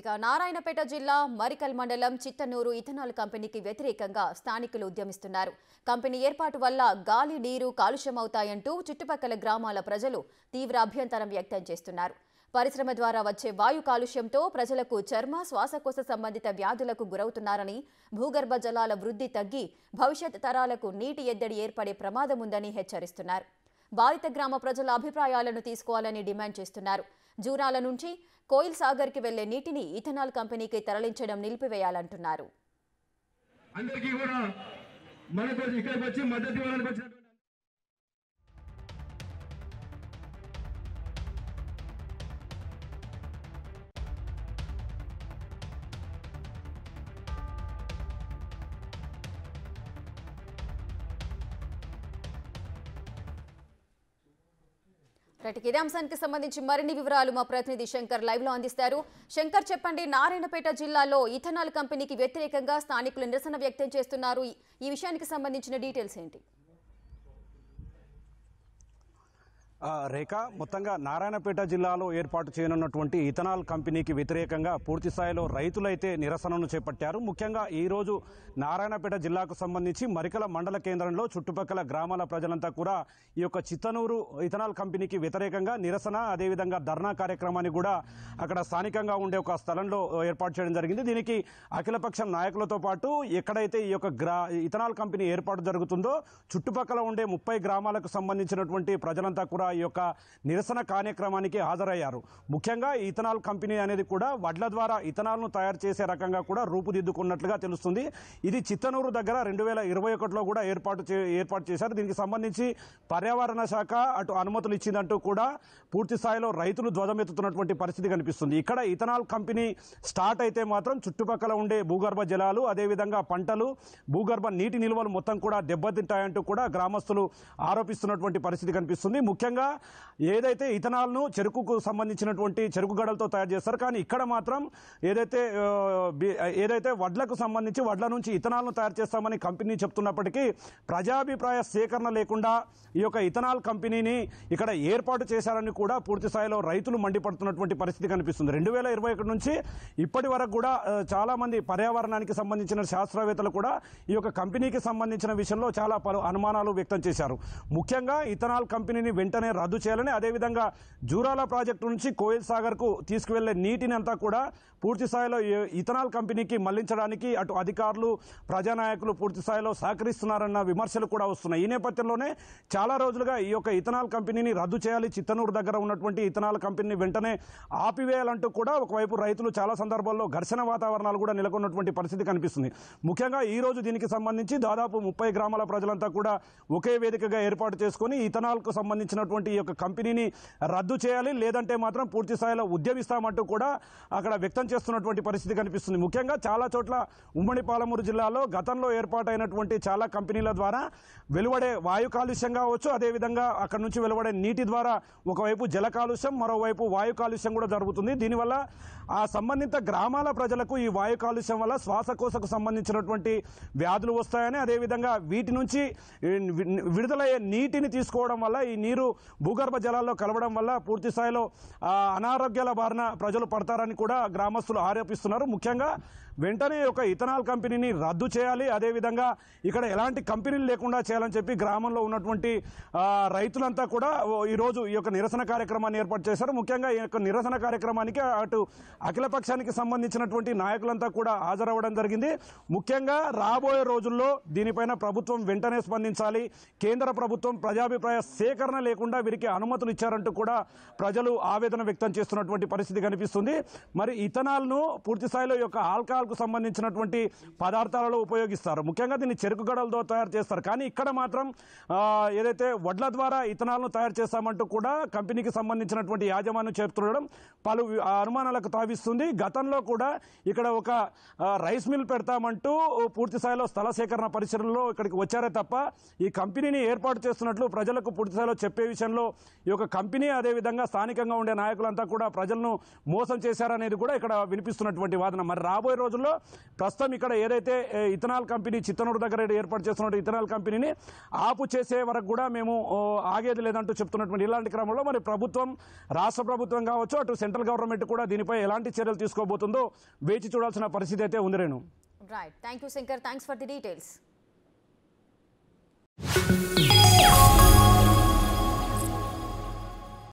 ఇక నారాయణపేట జిల్లా మరికల్ మండలం చిత్తనూరు ఇథనాల్ కంపెనీకి వ్యతిరేకంగా స్థానికులు ఉద్యమిస్తున్నారు కంపెనీ ఏర్పాటు వల్ల గాలి నీరు కాలుష్యమవుతాయంటూ చుట్టుపక్కల గ్రామాల ప్రజలు తీవ్ర అభ్యంతరం వ్యక్తం చేస్తున్నారు పరిశ్రమ ద్వారా వచ్చే వాయు కాలుష్యంతో ప్రజలకు చర్మ శ్వాసకోశ సంబంధిత వ్యాధులకు గురవుతున్నారని భూగర్భ జలాల వృద్ధి తగ్గి భవిష్యత్ తరాలకు నీటి ఎద్దడి ఏర్పడే ప్రమాదముందని హెచ్చరిస్తున్నారు బాధిత గ్రామ ప్రజల అభిప్రాయాలను తీసుకోవాలని డిమాండ్ చేస్తున్నారు జూరాల నుంచి కోయిల్ సాగర్కి వెళ్లే నీటిని ఇథనాల్ కంపెనీకి తరలించడం నిలిపివేయాలంటున్నారు అందరికీ కూడా మనకు ఇక్కడికి వచ్చి మద్దతు ఇవ్వాలని రైట్ అంశానికి సంబంధించి మరిన్ని వివరాలు మా ప్రతినిధి శంకర్ లైవ్ లో అందిస్తారు శంకర్ చెప్పండి నారాయణపేట జిల్లాలో ఇథనాల్ కంపెనీకి వ్యతిరేకంగా స్థానికులు నిరసన వ్యక్తం చేస్తున్నారు ఈ విషయానికి సంబంధించిన డీటెయిల్స్ ఏంటి రేఖ మొత్తంగా నారాయణపేట జిల్లాలో ఏర్పాటు చేయనున్నటువంటి ఇథనాల్ కంపెనీకి వ్యతిరేకంగా పూర్తి స్థాయిలో రైతులైతే నిరసనను చేపట్టారు ముఖ్యంగా ఈరోజు నారాయణపేట జిల్లాకు సంబంధించి మరికల మండల కేంద్రంలో చుట్టుపక్కల గ్రామాల ప్రజలంతా కూడా ఈ యొక్క చిత్తనూరు ఇథనాల్ కంపెనీకి వ్యతిరేకంగా నిరసన అదేవిధంగా ధర్నా కార్యక్రమాన్ని కూడా అక్కడ స్థానికంగా ఉండే ఒక స్థలంలో ఏర్పాటు చేయడం జరిగింది దీనికి అఖిలపక్షం నాయకులతో పాటు ఎక్కడైతే ఈ యొక్క గ్రా ఇథనాల్ కంపెనీ ఏర్పాటు జరుగుతుందో చుట్టుపక్కల ఉండే ముప్పై గ్రామాలకు సంబంధించినటువంటి ప్రజలంతా కూడా ఈ యొక్క నిరసన కార్యక్రమానికి హాజరయ్యారు ముఖ్యంగా ఇథనాల్ కంపెనీ అనేది కూడా వడ్ల ద్వారా ఇథనాల్ను తయారు చేసే రకంగా కూడా రూపుదిద్దుకున్నట్లుగా తెలుస్తుంది ఇది చిత్తనూరు దగ్గర రెండు వేల ఇరవై ఒకటిలో కూడా ఏర్పాటు ఏర్పాటు చేశారు దీనికి సంబంధించి పర్యావరణ శాఖ అటు అనుమతులు ఇచ్చిందంటూ కూడా పూర్తి స్థాయిలో రైతులు ధ్వజమెత్తుతున్నటువంటి పరిస్థితి కనిపిస్తుంది ఇక్కడ ఇథనాల్ కంపెనీ స్టార్ట్ అయితే మాత్రం చుట్టుపక్కల ఉండే భూగర్భ జలాలు అదేవిధంగా పంటలు భూగర్భ నీటి నిల్వలు మొత్తం కూడా దెబ్బతింటాయంటూ కూడా గ్రామస్తులు ఆరోపిస్తున్నటువంటి పరిస్థితి కనిపిస్తుంది ముఖ్యంగా ముఖ్యంగా ఏదైతే ఇథనాల్ను చెరుకుకు సంబంధించినటువంటి చెరుకు గడలతో తయారు చేస్తారు కానీ ఇక్కడ మాత్రం ఏదైతే ఏదైతే వడ్లకు సంబంధించి వడ్ల నుంచి ఇథనాల్ను తయారు చేస్తామని కంపెనీ చెప్తున్నప్పటికీ ప్రజాభిప్రాయ సేకరణ లేకుండా ఈ యొక్క ఇథనాల్ కంపెనీని ఇక్కడ ఏర్పాటు చేశారని కూడా పూర్తి స్థాయిలో రైతులు మండిపడుతున్నటువంటి పరిస్థితి కనిపిస్తుంది రెండు వేల ఇరవై ఒకటి నుంచి ఇప్పటి వరకు కూడా చాలామంది పర్యావరణానికి సంబంధించిన శాస్త్రవేత్తలు కూడా ఈ యొక్క కంపెనీకి సంబంధించిన విషయంలో చాలా పలు అనుమానాలు వ్యక్తం చేశారు ముఖ్యంగా ఇథనాల్ కంపెనీని వెంటనే ప్రాజెక్టునే రద్దు చేయాలని అదేవిధంగా జూరాల ప్రాజెక్టు నుంచి కోయిల్ సాగర్కు తీసుకువెళ్లే నీటిని అంతా కూడా పూర్తి స్థాయిలో ఇథనాల్ కంపెనీకి మళ్లించడానికి అటు అధికారులు ప్రజానాయకులు పూర్తి స్థాయిలో సహకరిస్తున్నారన్న విమర్శలు కూడా వస్తున్నాయి ఈ నేపథ్యంలోనే చాలా రోజులుగా ఈ యొక్క ఇథనాల్ కంపెనీని రద్దు చేయాలి చిత్తనూరు దగ్గర ఉన్నటువంటి ఇథనాల్ కంపెనీని వెంటనే ఆపివేయాలంటూ కూడా ఒకవైపు రైతులు చాలా సందర్భాల్లో ఘర్షణ వాతావరణాలు కూడా నెలకొన్నటువంటి పరిస్థితి కనిపిస్తుంది ముఖ్యంగా ఈ రోజు దీనికి సంబంధించి దాదాపు ముప్పై గ్రామాల ప్రజలంతా కూడా ఒకే వేదికగా ఏర్పాటు చేసుకుని ఇథనాల్కు సంబంధించినటువంటి ఉన్నటువంటి ఈ యొక్క కంపెనీని రద్దు చేయాలి లేదంటే మాత్రం పూర్తి స్థాయిలో ఉద్యమిస్తామంటూ కూడా అక్కడ వ్యక్తం చేస్తున్నటువంటి పరిస్థితి కనిపిస్తుంది ముఖ్యంగా చాలా చోట్ల ఉమ్మడి పాలమూరు జిల్లాలో గతంలో ఏర్పాటైనటువంటి చాలా కంపెనీల ద్వారా వెలువడే వాయు కాలుష్యం కావచ్చు అదేవిధంగా అక్కడ నుంచి వెలువడే నీటి ద్వారా ఒకవైపు జల కాలుష్యం మరోవైపు వాయు కాలుష్యం కూడా జరుగుతుంది దీనివల్ల ఆ సంబంధిత గ్రామాల ప్రజలకు ఈ వాయు కాలుష్యం వల్ల శ్వాసకోశకు సంబంధించినటువంటి వ్యాధులు వస్తాయని అదేవిధంగా వీటి నుంచి విడుదలయ్యే నీటిని తీసుకోవడం వల్ల ఈ నీరు భూగర్భ జలాల్లో కలవడం వల్ల పూర్తి స్థాయిలో అనారోగ్యాల బారిన ప్రజలు పడతారని కూడా గ్రామస్తులు ఆరోపిస్తున్నారు ముఖ్యంగా వెంటనే ఒక ఇథనాల్ కంపెనీని రద్దు చేయాలి అదేవిధంగా ఇక్కడ ఎలాంటి కంపెనీలు లేకుండా చేయాలని చెప్పి గ్రామంలో ఉన్నటువంటి రైతులంతా కూడా ఈరోజు ఈ యొక్క నిరసన కార్యక్రమాన్ని ఏర్పాటు చేశారు ముఖ్యంగా ఈ యొక్క నిరసన కార్యక్రమానికి అటు అఖిలపక్షానికి సంబంధించినటువంటి నాయకులంతా కూడా హాజరవ్వడం జరిగింది ముఖ్యంగా రాబోయే రోజుల్లో దీనిపైన ప్రభుత్వం వెంటనే స్పందించాలి కేంద్ర ప్రభుత్వం ప్రజాభిప్రాయ సేకరణ లేకుండా వీరికి అనుమతులు ఇచ్చారంటూ కూడా ప్రజలు ఆవేదన వ్యక్తం చేస్తున్నటువంటి పరిస్థితి కనిపిస్తుంది మరి ఇథనాల్ను పూర్తి స్థాయిలో యొక్క ఆల్కహాల్కు సంబంధించినటువంటి పదార్థాలలో ఉపయోగిస్తారు ముఖ్యంగా దీన్ని చెరుకు గడలతో తయారు చేస్తారు కానీ ఇక్కడ మాత్రం ఏదైతే వడ్ల ద్వారా ఇథనాల్ను తయారు చేస్తామంటూ కూడా కంపెనీకి సంబంధించినటువంటి యాజమాన్యం చెప్తుండడం పలు అనుమానాలకు తావి లభిస్తుంది గతంలో కూడా ఇక్కడ ఒక రైస్ మిల్ పెడతామంటూ పూర్తి స్థాయిలో స్థల సేకరణ పరిశీలనలో ఇక్కడికి వచ్చారే తప్ప ఈ కంపెనీని ఏర్పాటు చేస్తున్నట్లు ప్రజలకు పూర్తి స్థాయిలో చెప్పే విషయంలో ఈ యొక్క కంపెనీ అదేవిధంగా స్థానికంగా ఉండే నాయకులంతా కూడా ప్రజలను మోసం చేశారనేది కూడా ఇక్కడ వినిపిస్తున్నటువంటి వాదన మరి రాబోయే రోజుల్లో ప్రస్తుతం ఇక్కడ ఏదైతే ఇథనాల్ కంపెనీ చిత్తనూరు దగ్గర ఏర్పాటు చేస్తున్న ఇథనాల్ కంపెనీని ఆపు చేసే వరకు కూడా మేము ఆగేది లేదంటూ చెప్తున్నటువంటి ఇలాంటి క్రమంలో మరి ప్రభుత్వం రాష్ట్ర ప్రభుత్వం కావచ్చు అటు సెంట్రల్ గవర్నమెంట్ కూడా దీనిపై ఎలాంటి ఎలాంటి చర్యలు తీసుకోబోతుందో వేచి చూడాల్సిన పరిస్థితి అయితే ఉంది Renu right thank you Shankar thanks for the details